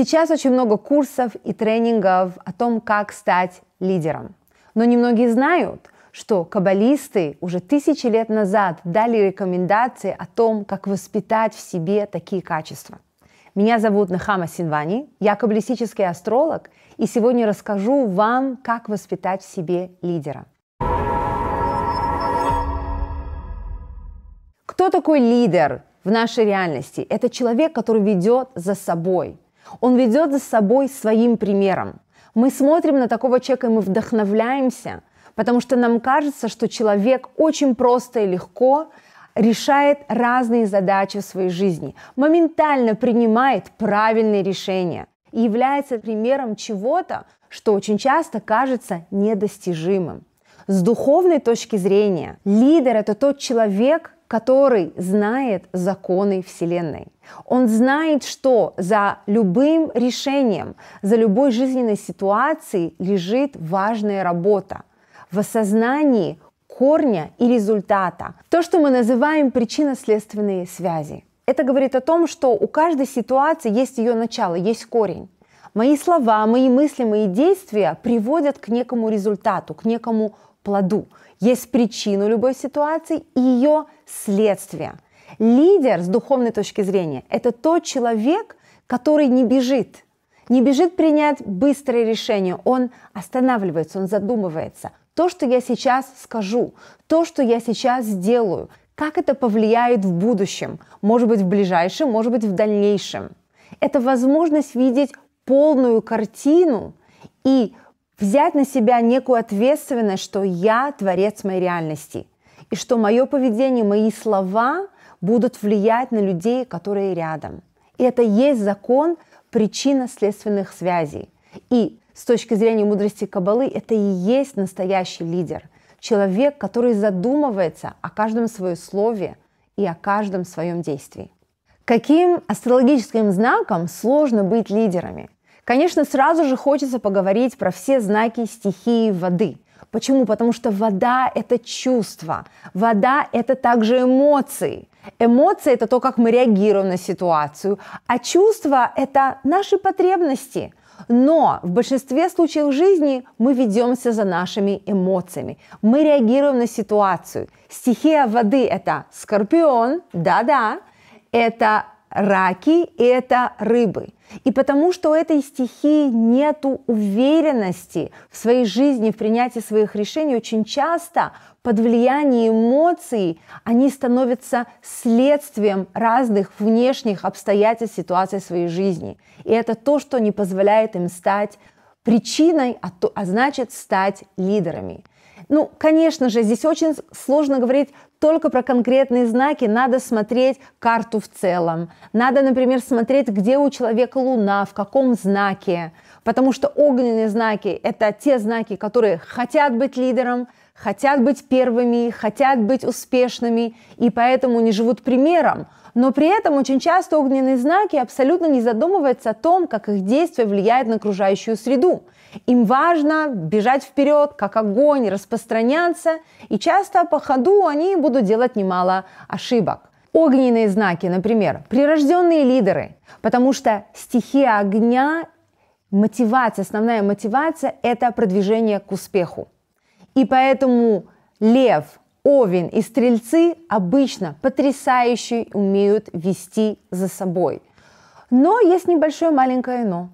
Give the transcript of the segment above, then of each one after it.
Сейчас очень много курсов и тренингов о том, как стать лидером. Но немногие знают, что каббалисты уже тысячи лет назад дали рекомендации о том, как воспитать в себе такие качества. Меня зовут Нахама Синвани, я каббалистический астролог, и сегодня расскажу вам, как воспитать в себе лидера. Кто такой лидер в нашей реальности? Это человек, который ведет за собой – он ведет за собой своим примером. Мы смотрим на такого человека, и мы вдохновляемся, потому что нам кажется, что человек очень просто и легко решает разные задачи в своей жизни, моментально принимает правильные решения и является примером чего-то, что очень часто кажется недостижимым. С духовной точки зрения лидер – это тот человек, который знает законы Вселенной. Он знает, что за любым решением, за любой жизненной ситуацией лежит важная работа в осознании корня и результата. То, что мы называем причинно-следственные связи. Это говорит о том, что у каждой ситуации есть ее начало, есть корень. Мои слова, мои мысли, мои действия приводят к некому результату, к некому плоду. Есть причину любой ситуации и ее следствие. Лидер с духовной точки зрения – это тот человек, который не бежит, не бежит принять быстрое решение, он останавливается, он задумывается. То, что я сейчас скажу, то, что я сейчас сделаю, как это повлияет в будущем, может быть в ближайшем, может быть в дальнейшем. Это возможность видеть полную картину и взять на себя некую ответственность, что я творец моей реальности, и что мое поведение, мои слова будут влиять на людей, которые рядом. И это есть закон причинно-следственных связей. И с точки зрения мудрости Кабалы это и есть настоящий лидер. Человек, который задумывается о каждом своем слове и о каждом своем действии. Каким астрологическим знаком сложно быть лидерами? Конечно, сразу же хочется поговорить про все знаки стихии воды. Почему? Потому что вода – это чувство, вода – это также эмоции. Эмоции – это то, как мы реагируем на ситуацию, а чувства – это наши потребности – но в большинстве случаев жизни мы ведемся за нашими эмоциями. Мы реагируем на ситуацию. Стихия воды – это скорпион, да-да, это раки – это рыбы. И потому что у этой стихии нет уверенности в своей жизни, в принятии своих решений, очень часто под влиянием эмоций они становятся следствием разных внешних обстоятельств ситуации своей жизни. И это то, что не позволяет им стать причиной, а, то, а значит стать лидерами. Ну, конечно же, здесь очень сложно говорить только про конкретные знаки, надо смотреть карту в целом. Надо, например, смотреть, где у человека Луна, в каком знаке. Потому что огненные знаки – это те знаки, которые хотят быть лидером, хотят быть первыми, хотят быть успешными, и поэтому не живут примером – но при этом очень часто огненные знаки абсолютно не задумываются о том, как их действие влияет на окружающую среду. Им важно бежать вперед, как огонь, распространяться, и часто по ходу они будут делать немало ошибок. Огненные знаки, например, прирожденные лидеры, потому что стихия огня, мотивация, основная мотивация – это продвижение к успеху. И поэтому лев, Овен и стрельцы обычно потрясающе умеют вести за собой. Но есть небольшое маленькое но.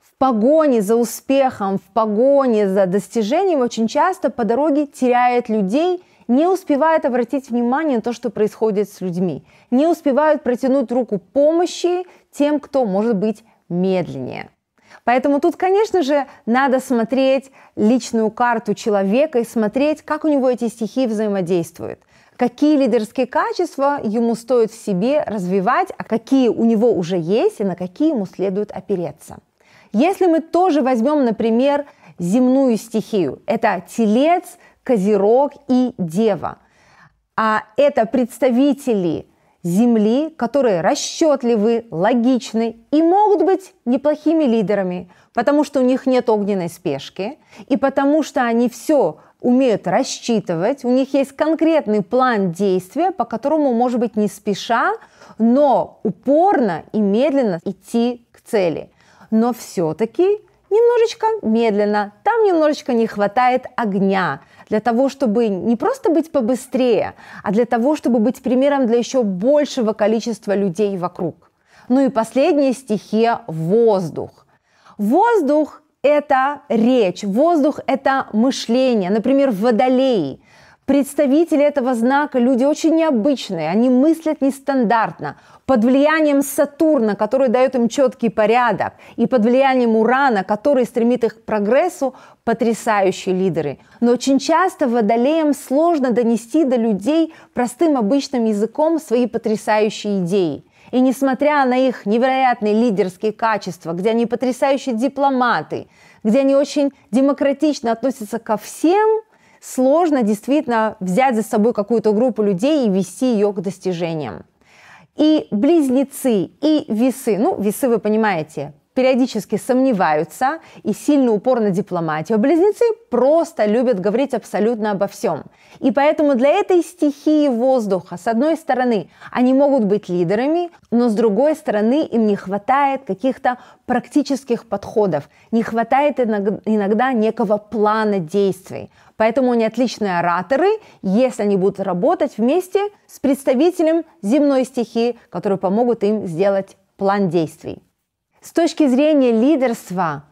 В погоне за успехом, в погоне за достижением очень часто по дороге теряет людей, не успевает обратить внимание на то, что происходит с людьми, не успевают протянуть руку помощи тем, кто может быть медленнее. Поэтому тут, конечно же, надо смотреть личную карту человека и смотреть, как у него эти стихии взаимодействуют какие лидерские качества ему стоит в себе развивать, а какие у него уже есть и на какие ему следует опереться. Если мы тоже возьмем, например, земную стихию, это телец, козерог и дева, а это представители Земли, которые расчетливы, логичны и могут быть неплохими лидерами, потому что у них нет огненной спешки и потому что они все умеют рассчитывать, у них есть конкретный план действия, по которому, может быть, не спеша, но упорно и медленно идти к цели. Но все-таки немножечко медленно, там немножечко не хватает огня для того, чтобы не просто быть побыстрее, а для того, чтобы быть примером для еще большего количества людей вокруг. Ну и последняя стихия – воздух. Воздух – это речь, воздух – это мышление. Например, в Водолее – Представители этого знака – люди очень необычные, они мыслят нестандартно. Под влиянием Сатурна, который дает им четкий порядок, и под влиянием Урана, который стремит их к прогрессу, потрясающие лидеры. Но очень часто водолеям сложно донести до людей простым обычным языком свои потрясающие идеи – и несмотря на их невероятные лидерские качества, где они потрясающие дипломаты, где они очень демократично относятся ко всем – сложно действительно взять за собой какую-то группу людей и вести ее к достижениям. И близнецы, и весы, ну, весы вы понимаете, периодически сомневаются и сильно упор на дипломатию. Близнецы просто любят говорить абсолютно обо всем. И поэтому для этой стихии воздуха, с одной стороны, они могут быть лидерами, но с другой стороны, им не хватает каких-то практических подходов, не хватает иногда некого плана действий. Поэтому они отличные ораторы, если они будут работать вместе с представителем земной стихии, которые помогут им сделать план действий. С точки зрения лидерства,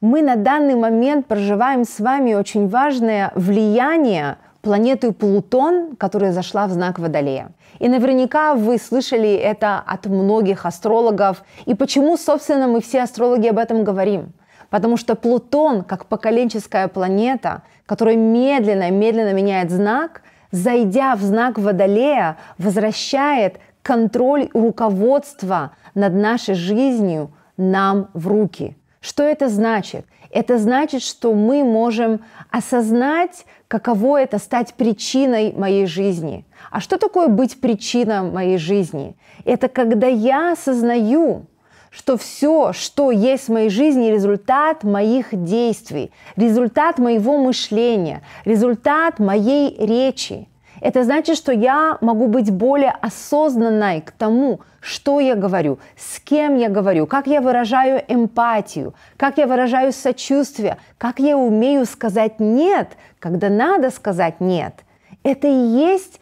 мы на данный момент проживаем с вами очень важное влияние планеты Плутон, которая зашла в знак Водолея. И наверняка вы слышали это от многих астрологов. И почему, собственно, мы все астрологи об этом говорим? Потому что Плутон, как поколенческая планета, которая медленно-медленно меняет знак, зайдя в знак Водолея, возвращает контроль и руководство над нашей жизнью – нам в руки. Что это значит? Это значит, что мы можем осознать, каково это стать причиной моей жизни. А что такое быть причиной моей жизни? Это когда я осознаю, что все, что есть в моей жизни, результат моих действий, результат моего мышления, результат моей речи – это значит, что я могу быть более осознанной к тому, что я говорю, с кем я говорю, как я выражаю эмпатию, как я выражаю сочувствие, как я умею сказать «нет», когда надо сказать «нет». Это и есть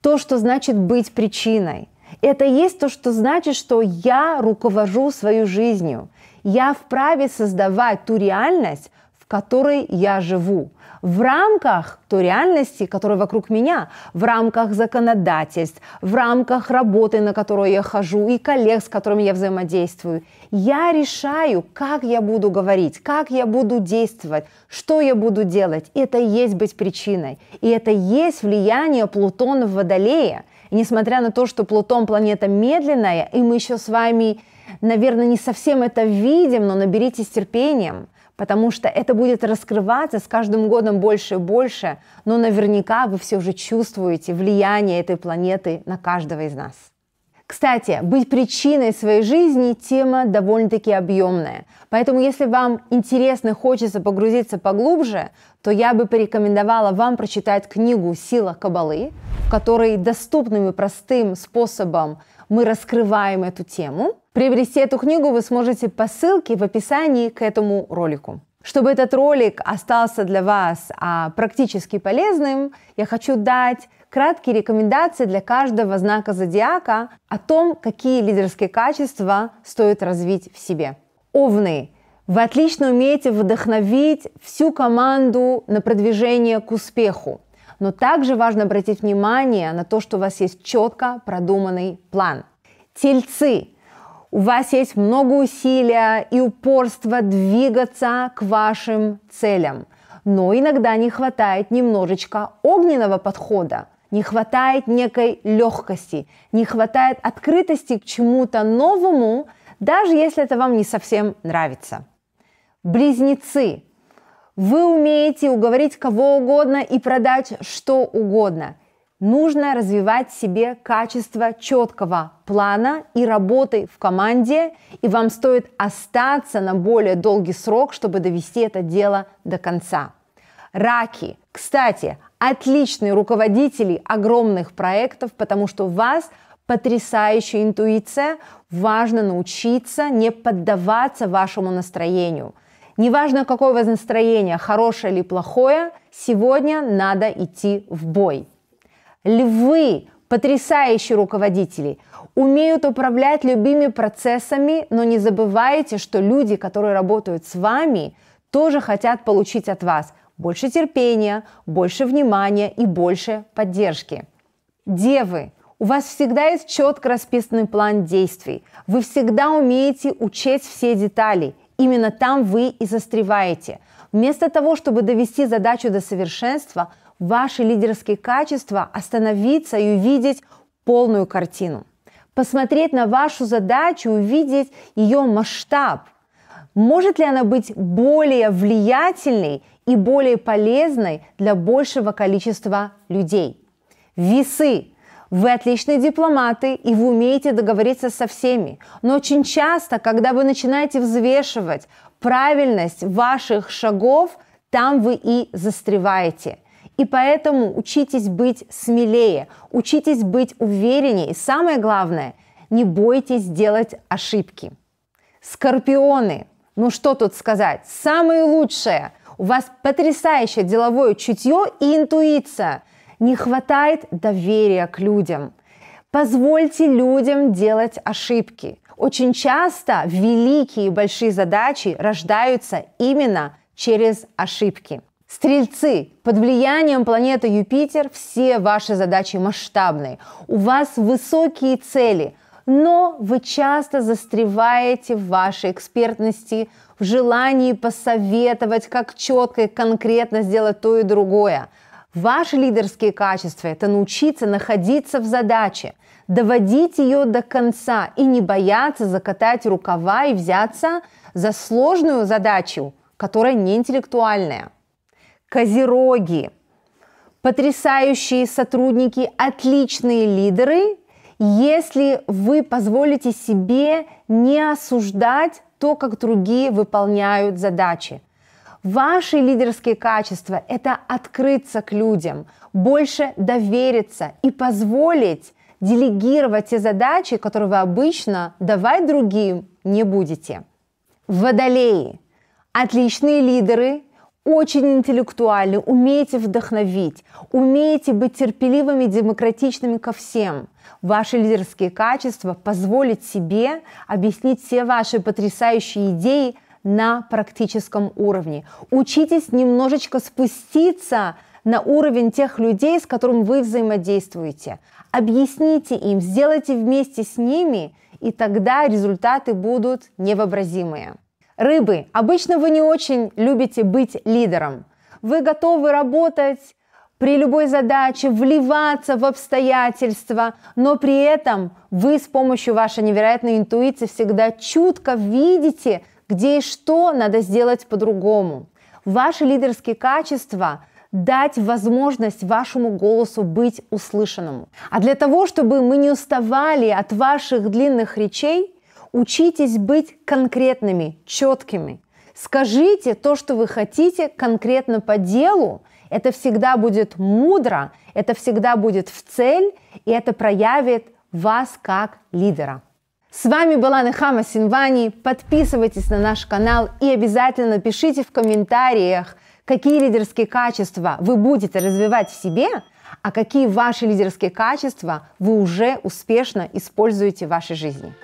то, что значит быть причиной. Это и есть то, что значит, что я руковожу свою жизнью. Я вправе создавать ту реальность, в которой я живу в рамках той реальности, которая вокруг меня, в рамках законодательств, в рамках работы, на которую я хожу, и коллег, с которыми я взаимодействую. Я решаю, как я буду говорить, как я буду действовать, что я буду делать. Это и есть быть причиной. И это и есть влияние Плутона в Водолее. И несмотря на то, что Плутон планета медленная, и мы еще с вами, наверное, не совсем это видим, но наберитесь терпением – потому что это будет раскрываться с каждым годом больше и больше, но наверняка вы все уже чувствуете влияние этой планеты на каждого из нас. Кстати, быть причиной своей жизни – тема довольно-таки объемная. Поэтому, если вам интересно, хочется погрузиться поглубже, то я бы порекомендовала вам прочитать книгу «Сила Кабалы», в которой доступным и простым способом мы раскрываем эту тему – Приобрести эту книгу вы сможете по ссылке в описании к этому ролику. Чтобы этот ролик остался для вас а, практически полезным, я хочу дать краткие рекомендации для каждого знака зодиака о том, какие лидерские качества стоит развить в себе. Овны, вы отлично умеете вдохновить всю команду на продвижение к успеху, но также важно обратить внимание на то, что у вас есть четко продуманный план. Тельцы – у вас есть много усилия и упорства двигаться к вашим целям. Но иногда не хватает немножечко огненного подхода, не хватает некой легкости, не хватает открытости к чему-то новому, даже если это вам не совсем нравится. Близнецы. Вы умеете уговорить кого угодно и продать что угодно нужно развивать в себе качество четкого плана и работы в команде, и вам стоит остаться на более долгий срок, чтобы довести это дело до конца. Раки, кстати, отличные руководители огромных проектов, потому что у вас потрясающая интуиция, важно научиться не поддаваться вашему настроению. Неважно, какое у вас настроение, хорошее или плохое, сегодня надо идти в бой. Львы, потрясающие руководители, умеют управлять любыми процессами, но не забывайте, что люди, которые работают с вами, тоже хотят получить от вас больше терпения, больше внимания и больше поддержки. Девы, у вас всегда есть четко расписанный план действий. Вы всегда умеете учесть все детали. Именно там вы и застреваете. Вместо того, чтобы довести задачу до совершенства, ваши лидерские качества, остановиться и увидеть полную картину. Посмотреть на вашу задачу, увидеть ее масштаб. Может ли она быть более влиятельной и более полезной для большего количества людей? Весы. Вы отличные дипломаты, и вы умеете договориться со всеми. Но очень часто, когда вы начинаете взвешивать правильность ваших шагов, там вы и застреваете. И поэтому учитесь быть смелее, учитесь быть увереннее. И самое главное, не бойтесь делать ошибки. Скорпионы, ну что тут сказать, Самое лучшее У вас потрясающее деловое чутье и интуиция. Не хватает доверия к людям. Позвольте людям делать ошибки. Очень часто великие и большие задачи рождаются именно через ошибки. Стрельцы, под влиянием планеты Юпитер все ваши задачи масштабные. У вас высокие цели, но вы часто застреваете в вашей экспертности, в желании посоветовать, как четко и конкретно сделать то и другое. Ваши лидерские качества – это научиться находиться в задаче, доводить ее до конца и не бояться закатать рукава и взяться за сложную задачу, которая не интеллектуальная козероги, потрясающие сотрудники, отличные лидеры, если вы позволите себе не осуждать то, как другие выполняют задачи. Ваши лидерские качества – это открыться к людям, больше довериться и позволить делегировать те задачи, которые вы обычно давать другим не будете. Водолеи – отличные лидеры, очень интеллектуальны, умеете вдохновить, умеете быть терпеливыми и демократичными ко всем. Ваши лидерские качества позволят себе объяснить все ваши потрясающие идеи на практическом уровне. Учитесь немножечко спуститься на уровень тех людей, с которым вы взаимодействуете. Объясните им, сделайте вместе с ними, и тогда результаты будут невообразимые. Рыбы, обычно вы не очень любите быть лидером. Вы готовы работать при любой задаче, вливаться в обстоятельства, но при этом вы с помощью вашей невероятной интуиции всегда чутко видите, где и что надо сделать по-другому. Ваши лидерские качества дать возможность вашему голосу быть услышанному. А для того, чтобы мы не уставали от ваших длинных речей, Учитесь быть конкретными, четкими. Скажите то, что вы хотите конкретно по делу. Это всегда будет мудро, это всегда будет в цель, и это проявит вас как лидера. С вами была Нехама Синвани. Подписывайтесь на наш канал и обязательно пишите в комментариях, какие лидерские качества вы будете развивать в себе, а какие ваши лидерские качества вы уже успешно используете в вашей жизни.